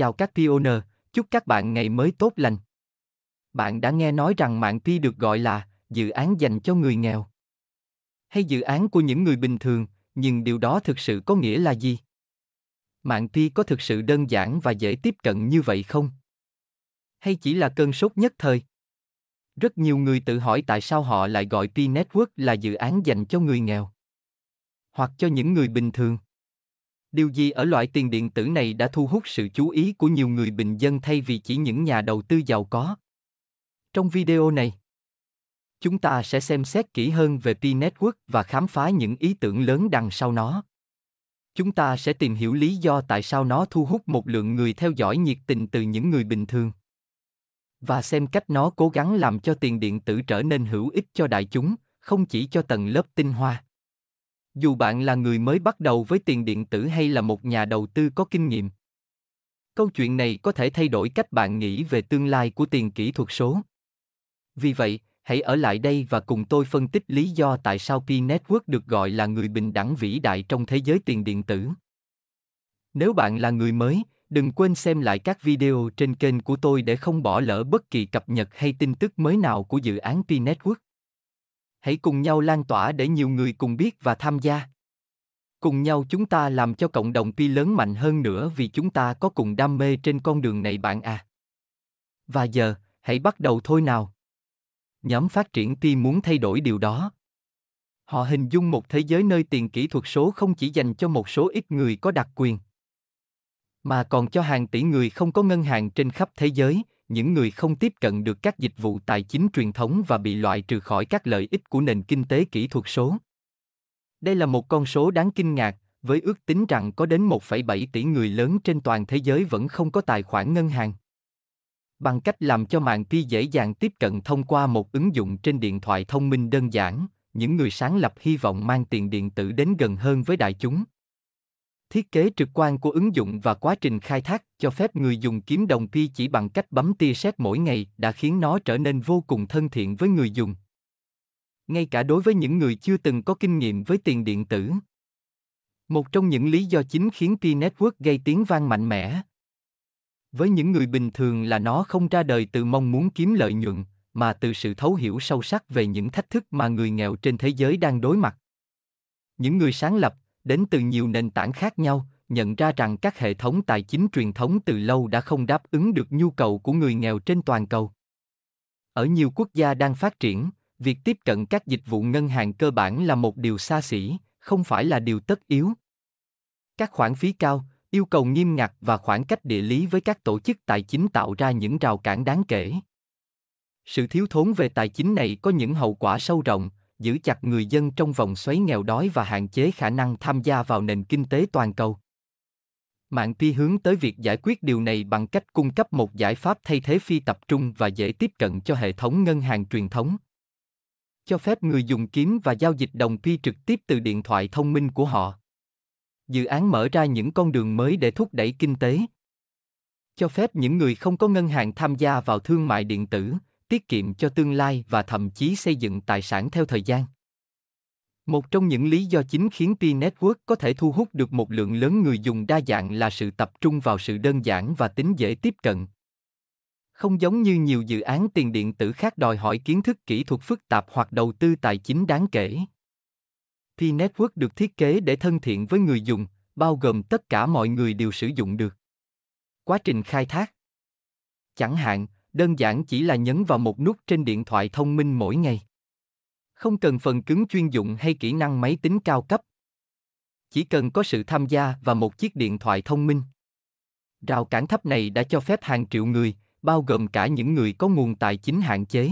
Chào các pioneer, chúc các bạn ngày mới tốt lành. Bạn đã nghe nói rằng mạng Pi được gọi là dự án dành cho người nghèo hay dự án của những người bình thường, nhưng điều đó thực sự có nghĩa là gì? Mạng Pi có thực sự đơn giản và dễ tiếp cận như vậy không? Hay chỉ là cơn sốt nhất thời? Rất nhiều người tự hỏi tại sao họ lại gọi Pi Network là dự án dành cho người nghèo hoặc cho những người bình thường. Điều gì ở loại tiền điện tử này đã thu hút sự chú ý của nhiều người bình dân thay vì chỉ những nhà đầu tư giàu có? Trong video này, chúng ta sẽ xem xét kỹ hơn về P-Network và khám phá những ý tưởng lớn đằng sau nó. Chúng ta sẽ tìm hiểu lý do tại sao nó thu hút một lượng người theo dõi nhiệt tình từ những người bình thường và xem cách nó cố gắng làm cho tiền điện tử trở nên hữu ích cho đại chúng, không chỉ cho tầng lớp tinh hoa dù bạn là người mới bắt đầu với tiền điện tử hay là một nhà đầu tư có kinh nghiệm câu chuyện này có thể thay đổi cách bạn nghĩ về tương lai của tiền kỹ thuật số vì vậy hãy ở lại đây và cùng tôi phân tích lý do tại sao p network được gọi là người bình đẳng vĩ đại trong thế giới tiền điện tử nếu bạn là người mới đừng quên xem lại các video trên kênh của tôi để không bỏ lỡ bất kỳ cập nhật hay tin tức mới nào của dự án p network hãy cùng nhau lan tỏa để nhiều người cùng biết và tham gia cùng nhau chúng ta làm cho cộng đồng pi lớn mạnh hơn nữa vì chúng ta có cùng đam mê trên con đường này bạn à và giờ hãy bắt đầu thôi nào nhóm phát triển pi muốn thay đổi điều đó họ hình dung một thế giới nơi tiền kỹ thuật số không chỉ dành cho một số ít người có đặc quyền mà còn cho hàng tỷ người không có ngân hàng trên khắp thế giới những người không tiếp cận được các dịch vụ tài chính truyền thống và bị loại trừ khỏi các lợi ích của nền kinh tế kỹ thuật số. Đây là một con số đáng kinh ngạc, với ước tính rằng có đến 1,7 tỷ người lớn trên toàn thế giới vẫn không có tài khoản ngân hàng. Bằng cách làm cho mạng pi dễ dàng tiếp cận thông qua một ứng dụng trên điện thoại thông minh đơn giản, những người sáng lập hy vọng mang tiền điện tử đến gần hơn với đại chúng. Thiết kế trực quan của ứng dụng và quá trình khai thác cho phép người dùng kiếm đồng pi chỉ bằng cách bấm tia sét mỗi ngày đã khiến nó trở nên vô cùng thân thiện với người dùng. Ngay cả đối với những người chưa từng có kinh nghiệm với tiền điện tử. Một trong những lý do chính khiến Pi Network gây tiếng vang mạnh mẽ. Với những người bình thường là nó không ra đời từ mong muốn kiếm lợi nhuận, mà từ sự thấu hiểu sâu sắc về những thách thức mà người nghèo trên thế giới đang đối mặt. Những người sáng lập đến từ nhiều nền tảng khác nhau, nhận ra rằng các hệ thống tài chính truyền thống từ lâu đã không đáp ứng được nhu cầu của người nghèo trên toàn cầu. Ở nhiều quốc gia đang phát triển, việc tiếp cận các dịch vụ ngân hàng cơ bản là một điều xa xỉ, không phải là điều tất yếu. Các khoản phí cao, yêu cầu nghiêm ngặt và khoảng cách địa lý với các tổ chức tài chính tạo ra những rào cản đáng kể. Sự thiếu thốn về tài chính này có những hậu quả sâu rộng, giữ chặt người dân trong vòng xoáy nghèo đói và hạn chế khả năng tham gia vào nền kinh tế toàn cầu. Mạng Pi hướng tới việc giải quyết điều này bằng cách cung cấp một giải pháp thay thế phi tập trung và dễ tiếp cận cho hệ thống ngân hàng truyền thống. Cho phép người dùng kiếm và giao dịch đồng Pi trực tiếp từ điện thoại thông minh của họ. Dự án mở ra những con đường mới để thúc đẩy kinh tế. Cho phép những người không có ngân hàng tham gia vào thương mại điện tử, tiết kiệm cho tương lai và thậm chí xây dựng tài sản theo thời gian. Một trong những lý do chính khiến P-Network có thể thu hút được một lượng lớn người dùng đa dạng là sự tập trung vào sự đơn giản và tính dễ tiếp cận. Không giống như nhiều dự án tiền điện tử khác đòi hỏi kiến thức kỹ thuật phức tạp hoặc đầu tư tài chính đáng kể. P-Network được thiết kế để thân thiện với người dùng, bao gồm tất cả mọi người đều sử dụng được. Quá trình khai thác Chẳng hạn, đơn giản chỉ là nhấn vào một nút trên điện thoại thông minh mỗi ngày. Không cần phần cứng chuyên dụng hay kỹ năng máy tính cao cấp. Chỉ cần có sự tham gia và một chiếc điện thoại thông minh. Rào cản thấp này đã cho phép hàng triệu người, bao gồm cả những người có nguồn tài chính hạn chế,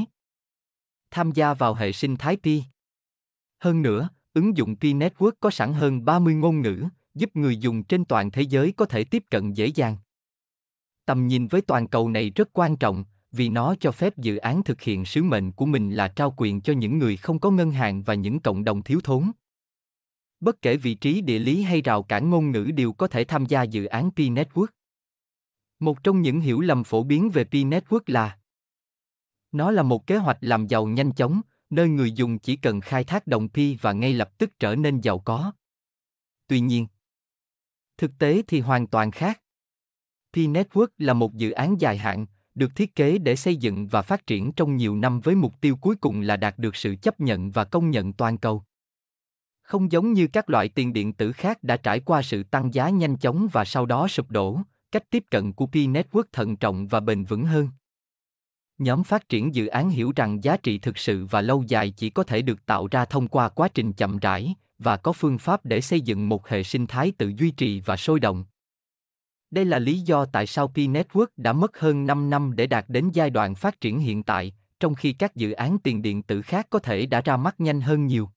tham gia vào hệ sinh thái Pi. Hơn nữa, ứng dụng Pi Network có sẵn hơn 30 ngôn ngữ, giúp người dùng trên toàn thế giới có thể tiếp cận dễ dàng. Tầm nhìn với toàn cầu này rất quan trọng, vì nó cho phép dự án thực hiện sứ mệnh của mình là trao quyền cho những người không có ngân hàng và những cộng đồng thiếu thốn. Bất kể vị trí địa lý hay rào cản ngôn ngữ đều có thể tham gia dự án P-Network. Một trong những hiểu lầm phổ biến về P-Network là Nó là một kế hoạch làm giàu nhanh chóng, nơi người dùng chỉ cần khai thác đồng Pi và ngay lập tức trở nên giàu có. Tuy nhiên, thực tế thì hoàn toàn khác. P-Network là một dự án dài hạn, được thiết kế để xây dựng và phát triển trong nhiều năm với mục tiêu cuối cùng là đạt được sự chấp nhận và công nhận toàn cầu. Không giống như các loại tiền điện tử khác đã trải qua sự tăng giá nhanh chóng và sau đó sụp đổ, cách tiếp cận của P-Network thận trọng và bền vững hơn. Nhóm phát triển dự án hiểu rằng giá trị thực sự và lâu dài chỉ có thể được tạo ra thông qua quá trình chậm rãi và có phương pháp để xây dựng một hệ sinh thái tự duy trì và sôi động. Đây là lý do tại sao P-Network đã mất hơn 5 năm để đạt đến giai đoạn phát triển hiện tại, trong khi các dự án tiền điện tử khác có thể đã ra mắt nhanh hơn nhiều.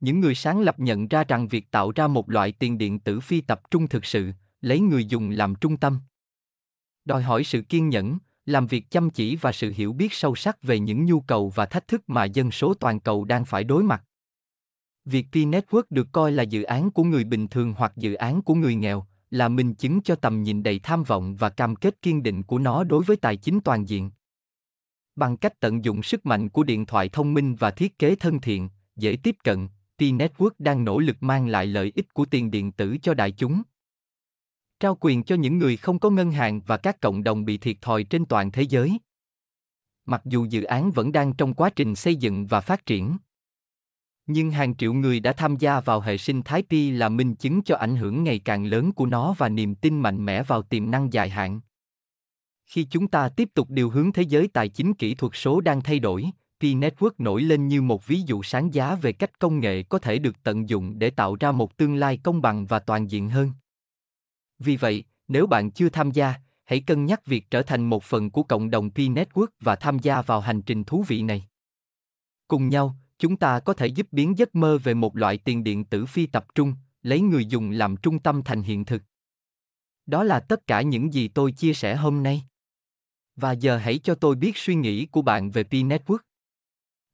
Những người sáng lập nhận ra rằng việc tạo ra một loại tiền điện tử phi tập trung thực sự, lấy người dùng làm trung tâm, đòi hỏi sự kiên nhẫn, làm việc chăm chỉ và sự hiểu biết sâu sắc về những nhu cầu và thách thức mà dân số toàn cầu đang phải đối mặt. Việc P-Network được coi là dự án của người bình thường hoặc dự án của người nghèo, là minh chứng cho tầm nhìn đầy tham vọng và cam kết kiên định của nó đối với tài chính toàn diện. Bằng cách tận dụng sức mạnh của điện thoại thông minh và thiết kế thân thiện, dễ tiếp cận, T-Network đang nỗ lực mang lại lợi ích của tiền điện tử cho đại chúng. Trao quyền cho những người không có ngân hàng và các cộng đồng bị thiệt thòi trên toàn thế giới. Mặc dù dự án vẫn đang trong quá trình xây dựng và phát triển, nhưng hàng triệu người đã tham gia vào hệ sinh thái Pi là minh chứng cho ảnh hưởng ngày càng lớn của nó và niềm tin mạnh mẽ vào tiềm năng dài hạn. Khi chúng ta tiếp tục điều hướng thế giới tài chính kỹ thuật số đang thay đổi, Pi Network nổi lên như một ví dụ sáng giá về cách công nghệ có thể được tận dụng để tạo ra một tương lai công bằng và toàn diện hơn. Vì vậy, nếu bạn chưa tham gia, hãy cân nhắc việc trở thành một phần của cộng đồng Pi Network và tham gia vào hành trình thú vị này. Cùng nhau, chúng ta có thể giúp biến giấc mơ về một loại tiền điện tử phi tập trung, lấy người dùng làm trung tâm thành hiện thực. Đó là tất cả những gì tôi chia sẻ hôm nay. Và giờ hãy cho tôi biết suy nghĩ của bạn về P-Network.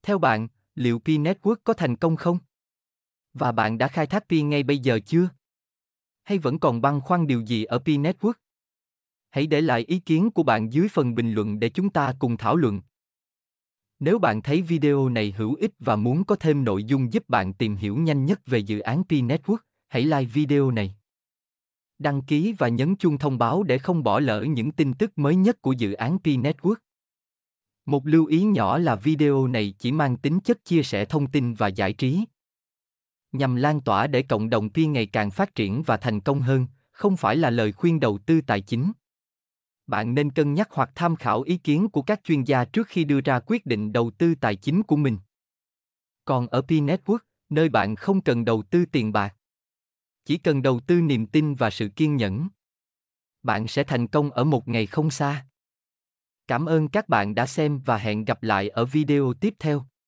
Theo bạn, liệu P-Network có thành công không? Và bạn đã khai thác P ngay bây giờ chưa? Hay vẫn còn băn khoăn điều gì ở P-Network? Hãy để lại ý kiến của bạn dưới phần bình luận để chúng ta cùng thảo luận. Nếu bạn thấy video này hữu ích và muốn có thêm nội dung giúp bạn tìm hiểu nhanh nhất về dự án P-Network, hãy like video này. Đăng ký và nhấn chuông thông báo để không bỏ lỡ những tin tức mới nhất của dự án P-Network. Một lưu ý nhỏ là video này chỉ mang tính chất chia sẻ thông tin và giải trí. Nhằm lan tỏa để cộng đồng Pi ngày càng phát triển và thành công hơn, không phải là lời khuyên đầu tư tài chính bạn nên cân nhắc hoặc tham khảo ý kiến của các chuyên gia trước khi đưa ra quyết định đầu tư tài chính của mình. Còn ở P-Network, nơi bạn không cần đầu tư tiền bạc. Chỉ cần đầu tư niềm tin và sự kiên nhẫn. Bạn sẽ thành công ở một ngày không xa. Cảm ơn các bạn đã xem và hẹn gặp lại ở video tiếp theo.